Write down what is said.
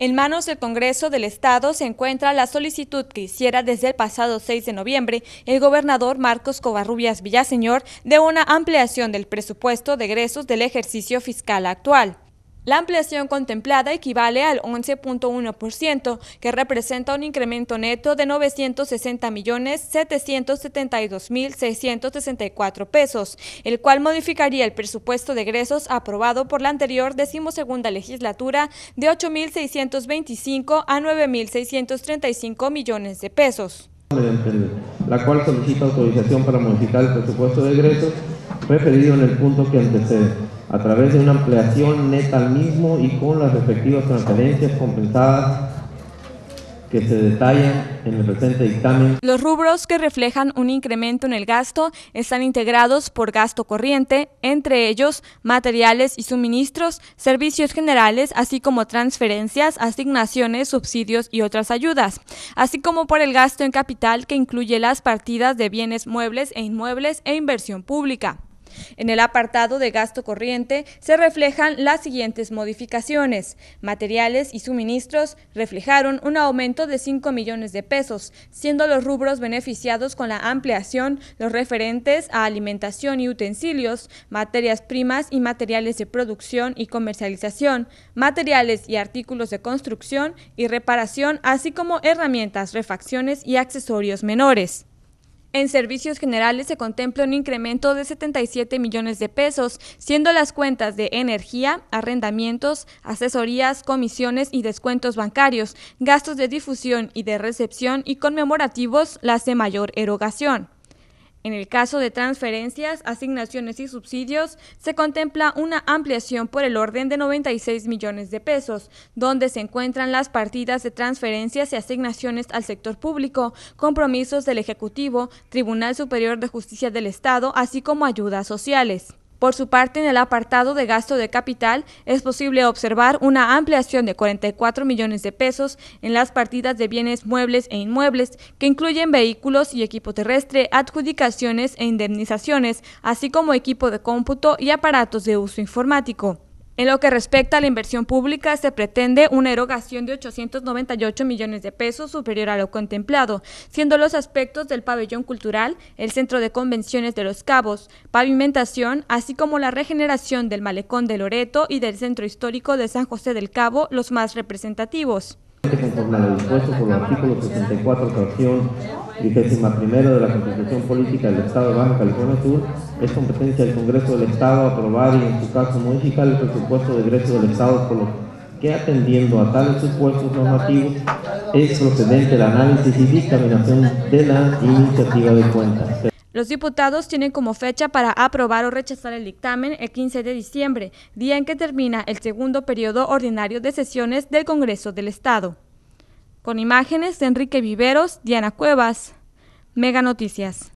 En manos del Congreso del Estado se encuentra la solicitud que hiciera desde el pasado 6 de noviembre el gobernador Marcos Covarrubias Villaseñor de una ampliación del presupuesto de egresos del ejercicio fiscal actual. La ampliación contemplada equivale al 11.1%, que representa un incremento neto de 960.772.664 pesos, el cual modificaría el presupuesto de egresos aprobado por la anterior decimosegunda legislatura de 8.625 a 9.635 millones de pesos. La cual solicita autorización para modificar el presupuesto de egresos referido en el punto que antecede a través de una ampliación neta al mismo y con las respectivas transferencias compensadas que se detallan en el presente dictamen. Los rubros que reflejan un incremento en el gasto están integrados por gasto corriente, entre ellos materiales y suministros, servicios generales, así como transferencias, asignaciones, subsidios y otras ayudas, así como por el gasto en capital que incluye las partidas de bienes muebles e inmuebles e inversión pública. En el apartado de gasto corriente se reflejan las siguientes modificaciones. Materiales y suministros reflejaron un aumento de 5 millones de pesos, siendo los rubros beneficiados con la ampliación los referentes a alimentación y utensilios, materias primas y materiales de producción y comercialización, materiales y artículos de construcción y reparación, así como herramientas, refacciones y accesorios menores. En servicios generales se contempla un incremento de 77 millones de pesos, siendo las cuentas de energía, arrendamientos, asesorías, comisiones y descuentos bancarios, gastos de difusión y de recepción y conmemorativos las de mayor erogación. En el caso de transferencias, asignaciones y subsidios, se contempla una ampliación por el orden de 96 millones de pesos, donde se encuentran las partidas de transferencias y asignaciones al sector público, compromisos del Ejecutivo, Tribunal Superior de Justicia del Estado, así como ayudas sociales. Por su parte, en el apartado de gasto de capital es posible observar una ampliación de 44 millones de pesos en las partidas de bienes muebles e inmuebles, que incluyen vehículos y equipo terrestre, adjudicaciones e indemnizaciones, así como equipo de cómputo y aparatos de uso informático. En lo que respecta a la inversión pública, se pretende una erogación de 898 millones de pesos superior a lo contemplado, siendo los aspectos del pabellón cultural, el centro de convenciones de Los Cabos, pavimentación, así como la regeneración del malecón de Loreto y del centro histórico de San José del Cabo, los más representativos. Este vigésima primera de la Constitución Política del Estado de Baja California Sur, es competencia del Congreso del Estado aprobar y en su caso modificar el presupuesto de ingreso del Estado por lo que atendiendo a tales supuestos normativos es procedente el análisis y dictaminación de la iniciativa de cuentas. Los diputados tienen como fecha para aprobar o rechazar el dictamen el 15 de diciembre, día en que termina el segundo periodo ordinario de sesiones del Congreso del Estado. Con imágenes de Enrique Viveros, Diana Cuevas, Mega Noticias.